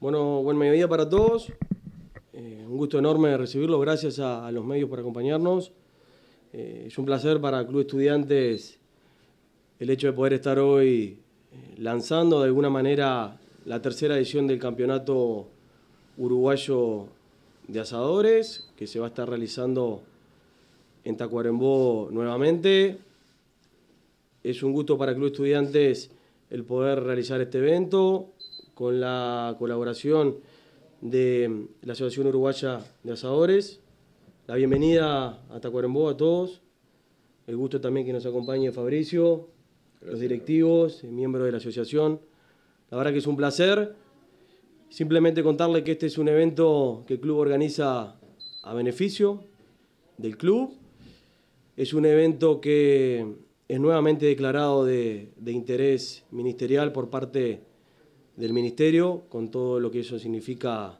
Bueno, buen mediodía para todos. Eh, un gusto enorme recibirlos. Gracias a, los medios por acompañarnos. Eh, es un placer para Club Estudiantes el hecho de poder estar hoy eh, lanzando de alguna manera la tercera edición del Campeonato Uruguayo de Asadores, que se va a estar realizando en Tacuarembó nuevamente. Es un gusto para Club Estudiantes el poder realizar este evento con la colaboración de la Asociación Uruguaya de Asadores. La bienvenida a Tacuarembó a todos. El gusto también que nos acompañe Fabricio, los directivos, eh, miembros de la asociación. La verdad que es un placer. Simplemente contarle que este es un evento que el club organiza a beneficio del club. Es un evento que es nuevamente declarado de, de interés ministerial por parte del Ministerio, con todo lo que eso significa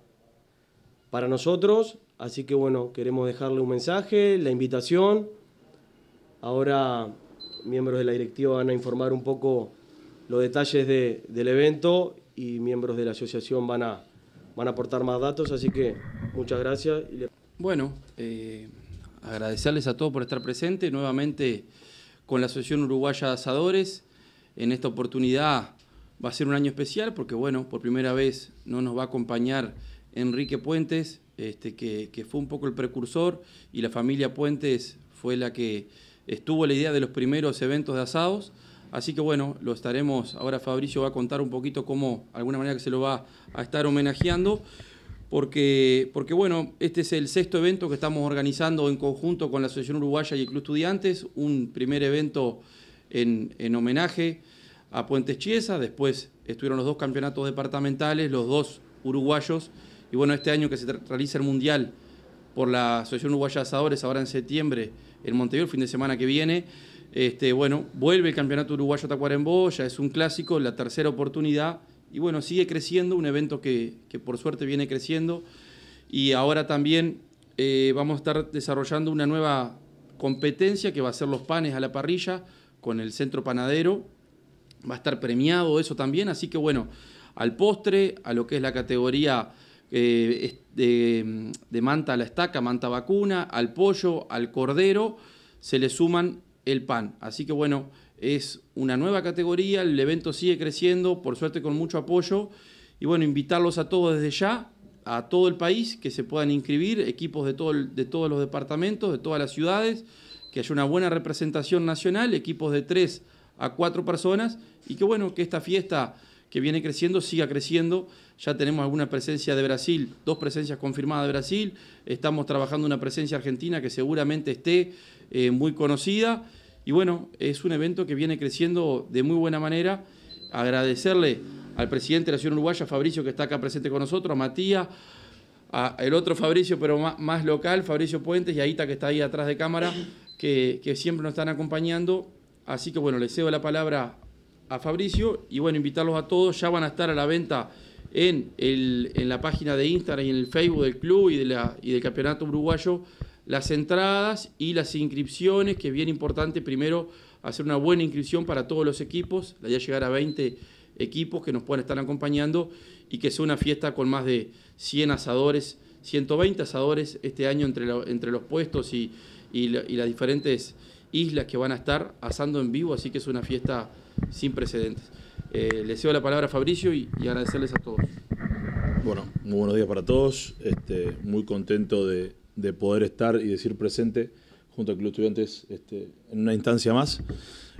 para nosotros. Así que bueno, queremos dejarle un mensaje, la invitación. Ahora miembros de la directiva van a informar un poco los detalles del evento y miembros de la asociación van a, van a aportar más datos, así que muchas gracias. Bueno, eh, agradecerles a todos por estar presentes, nuevamente con la Asociación Uruguaya de Asadores, en esta oportunidad Va a ser un año especial porque, bueno, por primera vez no nos va a acompañar Enrique Puentes, este, que, fue un poco el precursor, y la familia Puentes fue la que estuvo la idea de los primeros eventos de asados. Así que bueno, lo estaremos, ahora Fabricio va a contar un poquito cómo, de alguna manera que se lo va a estar homenajeando, porque, porque bueno, este es el sexto evento que estamos organizando en conjunto con la Asociación Uruguaya y el Club Estudiantes, un primer evento en, en homenaje a Puentes Chiesa, después estuvieron los dos campeonatos departamentales, los dos uruguayos, y bueno, este año que se realiza el Mundial por la Asociación Uruguaya de Asadores, ahora en septiembre, en Montevideo, el fin de semana que viene, este, bueno, vuelve el Campeonato Uruguayo Tacuarembó, ya es un clásico, la tercera oportunidad, y bueno, sigue creciendo, un evento que, por suerte viene creciendo, y ahora también eh, vamos a estar desarrollando una nueva competencia que va a ser los panes a la parrilla con el centro panadero va a estar premiado eso también, así que bueno, al postre, a lo que es la categoría eh, de, manta a la estaca, manta vacuna, al pollo, al cordero, se le suman el pan. Así que bueno, es una nueva categoría, el evento sigue creciendo, por suerte con mucho apoyo. Y bueno, invitarlos a todos desde ya, a todo el país, que se puedan inscribir, equipos de, todo de todos los departamentos, de todas las ciudades, que haya una buena representación nacional, equipos de tres a cuatro personas y qué bueno, que esta fiesta que viene creciendo siga creciendo. Ya tenemos alguna presencia de Brasil, dos presencias confirmadas de Brasil, estamos trabajando una presencia argentina que seguramente esté eh, muy conocida y bueno, es un evento que viene creciendo de muy buena manera. Agradecerle al presidente de la Ciudad Uruguaya, Fabricio, que está acá presente con nosotros, a Matías, a el otro Fabricio, pero más, local, Fabricio Puentes, y a Ita, que está ahí atrás de cámara, que siempre nos están acompañando Así que bueno, les cedo la palabra a Fabricio y bueno, invitarlos a todos. Ya van a estar a la venta en, en la página de Instagram y en el Facebook del club y, de la, y del Campeonato Uruguayo las entradas y las inscripciones, que es bien importante primero hacer una buena inscripción para todos los equipos, la idea llegar a 20 equipos que nos puedan estar acompañando y que sea una fiesta con más de 100 asadores, 120 asadores este año entre, entre los puestos y, y las diferentes islas que van a estar asando en vivo, así que es una fiesta sin precedentes. Eh, les cedo la palabra a Fabricio y, agradecerles a todos. Bueno, muy buenos días para todos. Este, muy contento de, poder estar y decir presente junto al los Estudiantes este, en una instancia más,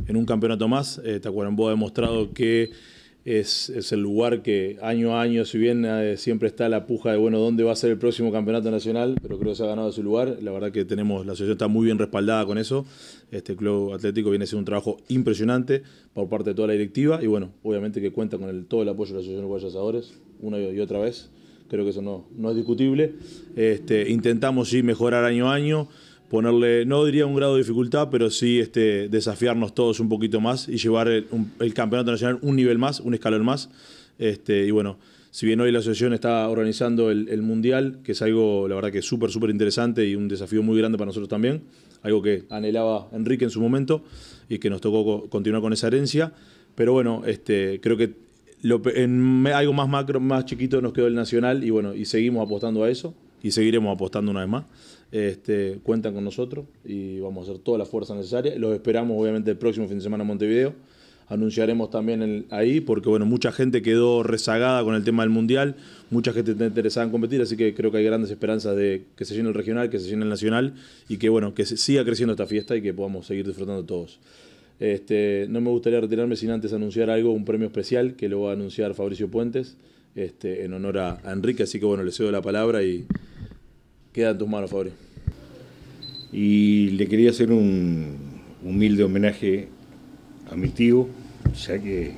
en un campeonato más. Eh, Tacuarembó ha demostrado que es, el lugar que año a año, si bien eh, siempre está la puja de, bueno, ¿dónde va a ser el próximo campeonato nacional? Pero creo que se ha ganado su lugar. La verdad que tenemos, la asociación está muy bien respaldada con eso. Este club atlético viene haciendo un trabajo impresionante por parte de toda la directiva y bueno, obviamente que cuenta con el, todo el apoyo de la Asociación de guayasadores, una y otra vez. Creo que eso no, no es discutible. Este, intentamos sí mejorar año a año ponerle, no diría un grado de dificultad, pero sí este, desafiarnos todos un poquito más y llevar el, campeonato nacional un nivel más, un escalón más. Este, y bueno, si bien hoy la asociación está organizando el, Mundial, que es algo, la verdad que súper, súper interesante y un desafío muy grande para nosotros también, algo que anhelaba Enrique en su momento y que nos tocó continuar con esa herencia. Pero bueno, este, creo que en algo más macro, más chiquito nos quedó el Nacional y bueno, y seguimos apostando a eso y seguiremos apostando una vez más. Este, cuentan con nosotros y vamos a hacer toda la fuerza necesaria. Los esperamos obviamente el próximo fin de semana en Montevideo. Anunciaremos también ahí porque bueno, mucha gente quedó rezagada con el tema del Mundial, mucha gente está interesada en competir, así que creo que hay grandes esperanzas de que se llene el regional, que se llene el nacional y que bueno, que siga creciendo esta fiesta y que podamos seguir disfrutando todos. Este, no me gustaría retirarme sin antes anunciar algo, un premio especial que lo va a anunciar Fabricio Puentes este, en honor a Enrique, así que bueno, le cedo la palabra y, queda en tus manos, Fabri. Y le quería hacer un humilde homenaje a mi tío, ya que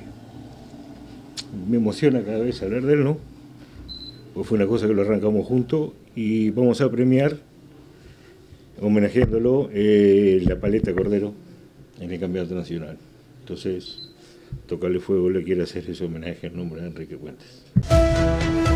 me emociona cada vez hablar de él, ¿no? Pues fue una cosa que lo arrancamos juntos y vamos a premiar, homenajeándolo, eh, la paleta Cordero en el Campeonato Nacional. Entonces, tocarle fuego le quiero hacer ese homenaje en nombre de Enrique Fuentes.